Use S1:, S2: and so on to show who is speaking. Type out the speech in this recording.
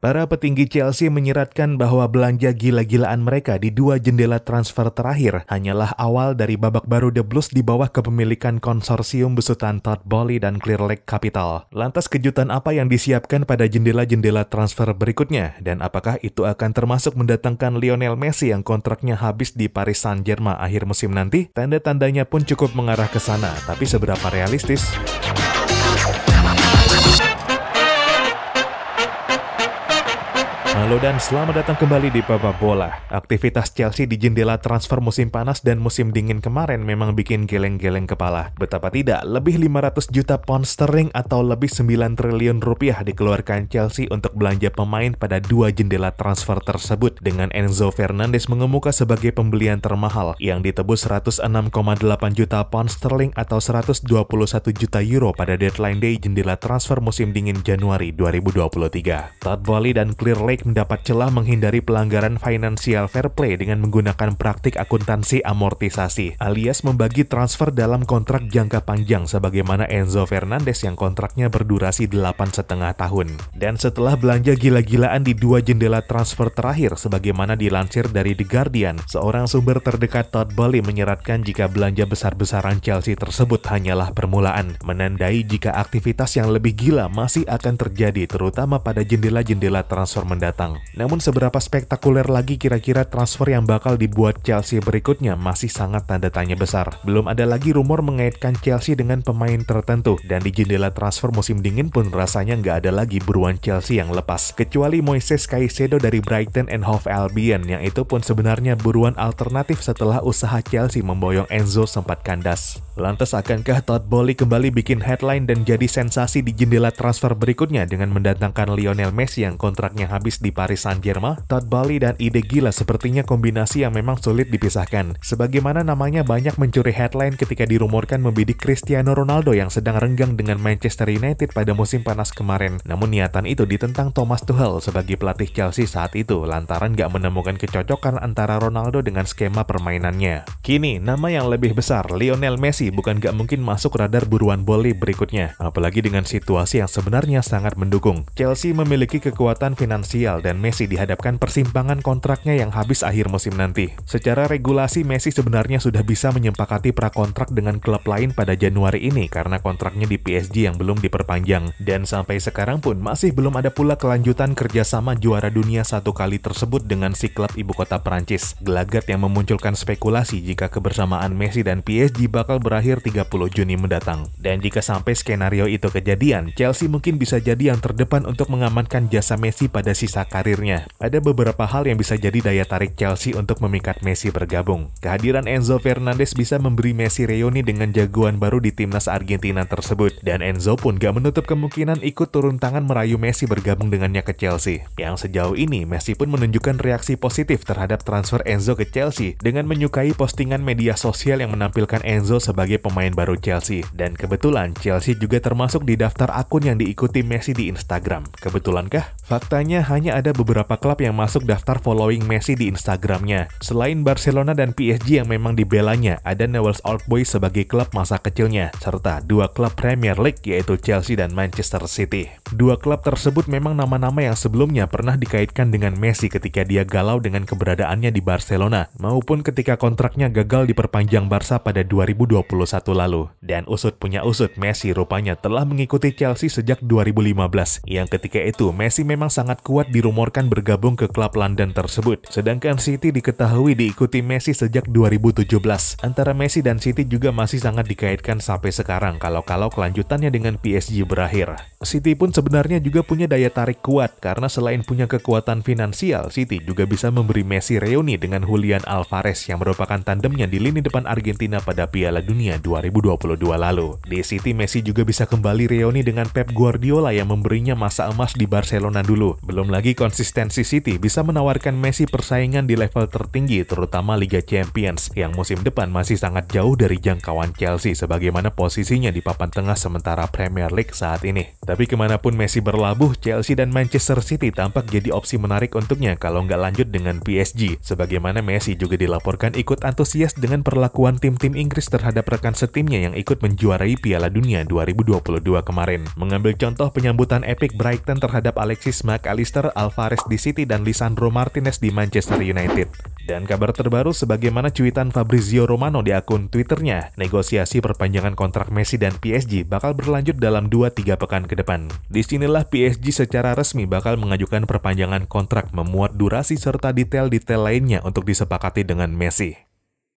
S1: Para petinggi Chelsea menyiratkan bahwa belanja gila-gilaan mereka di dua jendela transfer terakhir hanyalah awal dari babak baru The Blues di bawah kepemilikan konsorsium besutan Todd Bolly dan Clear Lake Capital. Lantas kejutan apa yang disiapkan pada jendela-jendela transfer berikutnya? Dan apakah itu akan termasuk mendatangkan Lionel Messi yang kontraknya habis di Paris Saint-Germain akhir musim nanti? Tanda-tandanya pun cukup mengarah ke sana, tapi seberapa realistis? Halo dan selamat datang kembali di Papa Bola. Aktivitas Chelsea di jendela transfer musim panas dan musim dingin kemarin memang bikin geleng-geleng kepala. Betapa tidak, lebih 500 juta pound sterling atau lebih 9 triliun rupiah dikeluarkan Chelsea untuk belanja pemain pada dua jendela transfer tersebut dengan Enzo Fernandes mengemuka sebagai pembelian termahal yang ditebus 106,8 juta pound sterling atau 121 juta euro pada deadline day jendela transfer musim dingin Januari 2023. Todd Volley dan Clear Lake mendapat celah menghindari pelanggaran financial fair play dengan menggunakan praktik akuntansi amortisasi, alias membagi transfer dalam kontrak jangka panjang sebagaimana Enzo Fernandez yang kontraknya berdurasi 8 setengah tahun. Dan setelah belanja gila-gilaan di dua jendela transfer terakhir sebagaimana dilansir dari The Guardian, seorang sumber terdekat Todd Bowley menyeratkan jika belanja besar-besaran Chelsea tersebut hanyalah permulaan, menandai jika aktivitas yang lebih gila masih akan terjadi terutama pada jendela-jendela transfer mendatang mendatang. Namun seberapa spektakuler lagi kira-kira transfer yang bakal dibuat Chelsea berikutnya masih sangat tanda tanya besar. Belum ada lagi rumor mengaitkan Chelsea dengan pemain tertentu dan di jendela transfer musim dingin pun rasanya nggak ada lagi buruan Chelsea yang lepas. Kecuali Moises Caicedo dari Brighton and Hove Albion yang itu pun sebenarnya buruan alternatif setelah usaha Chelsea memboyong Enzo sempat kandas. Lantas akankah Todd Bowley kembali bikin headline dan jadi sensasi di jendela transfer berikutnya dengan mendatangkan Lionel Messi yang kontraknya habis di Paris Saint-Germain, Todd Bali dan ide gila sepertinya kombinasi yang memang sulit dipisahkan. Sebagaimana namanya banyak mencuri headline ketika dirumorkan membidik Cristiano Ronaldo yang sedang renggang dengan Manchester United pada musim panas kemarin. Namun niatan itu ditentang Thomas Tuchel sebagai pelatih Chelsea saat itu lantaran gak menemukan kecocokan antara Ronaldo dengan skema permainannya. Kini, nama yang lebih besar, Lionel Messi bukan gak mungkin masuk radar buruan boli berikutnya, apalagi dengan situasi yang sebenarnya sangat mendukung. Chelsea memiliki kekuatan finansial Real dan Messi dihadapkan persimpangan kontraknya yang habis akhir musim nanti. Secara regulasi, Messi sebenarnya sudah bisa menyepakati prakontrak dengan klub lain pada Januari ini karena kontraknya di PSG yang belum diperpanjang. Dan sampai sekarang pun masih belum ada pula kelanjutan kerjasama juara dunia satu kali tersebut dengan si klub ibu kota Perancis. Gelagat yang memunculkan spekulasi jika kebersamaan Messi dan PSG bakal berakhir 30 Juni mendatang. Dan jika sampai skenario itu kejadian, Chelsea mungkin bisa jadi yang terdepan untuk mengamankan jasa Messi pada sisa masa karirnya. Ada beberapa hal yang bisa jadi daya tarik Chelsea untuk memikat Messi bergabung. Kehadiran Enzo Fernandes bisa memberi Messi reuni dengan jagoan baru di timnas Argentina tersebut, dan Enzo pun gak menutup kemungkinan ikut turun tangan merayu Messi bergabung dengannya ke Chelsea. Yang sejauh ini, Messi pun menunjukkan reaksi positif terhadap transfer Enzo ke Chelsea dengan menyukai postingan media sosial yang menampilkan Enzo sebagai pemain baru Chelsea. Dan kebetulan, Chelsea juga termasuk di daftar akun yang diikuti Messi di Instagram. Kebetulankah? Faktanya hanya ada beberapa klub yang masuk daftar following Messi di Instagramnya. Selain Barcelona dan PSG yang memang dibelanya, ada Newell's Old Boys sebagai klub masa kecilnya, serta dua klub Premier League yaitu Chelsea dan Manchester City. Dua klub tersebut memang nama-nama yang sebelumnya pernah dikaitkan dengan Messi ketika dia galau dengan keberadaannya di Barcelona, maupun ketika kontraknya gagal diperpanjang Barca pada 2021 lalu. Dan usut punya usut, Messi rupanya telah mengikuti Chelsea sejak 2015, yang ketika itu Messi memang sangat kuat dirumorkan bergabung ke klub London tersebut. Sedangkan City diketahui diikuti Messi sejak 2017. Antara Messi dan City juga masih sangat dikaitkan sampai sekarang kalau-kalau kelanjutannya dengan PSG berakhir. City pun sebenarnya juga punya daya tarik kuat karena selain punya kekuatan finansial, City juga bisa memberi Messi reuni dengan Julian Alvarez yang merupakan tandemnya di lini depan Argentina pada Piala Dunia 2022 lalu. Di City, Messi juga bisa kembali reuni dengan Pep Guardiola yang memberinya masa emas di Barcelona dulu. Belum lagi konsistensi City bisa menawarkan Messi persaingan di level tertinggi terutama Liga Champions yang musim depan masih sangat jauh dari jangkauan Chelsea sebagaimana posisinya di papan tengah sementara Premier League saat ini. Tapi kemanapun Walaupun Messi berlabuh, Chelsea dan Manchester City tampak jadi opsi menarik untuknya kalau nggak lanjut dengan PSG, sebagaimana Messi juga dilaporkan ikut antusias dengan perlakuan tim-tim Inggris terhadap rekan setimnya yang ikut menjuarai Piala Dunia 2022 kemarin. Mengambil contoh penyambutan epic Brighton terhadap Alexis McAllister, Alvarez di City, dan Lisandro Martinez di Manchester United. Dan kabar terbaru sebagaimana cuitan Fabrizio Romano di akun Twitternya, negosiasi perpanjangan kontrak Messi dan PSG bakal berlanjut dalam 2-3 pekan ke depan. Disinilah PSG secara resmi bakal mengajukan perpanjangan kontrak memuat durasi serta detail-detail lainnya untuk disepakati dengan Messi.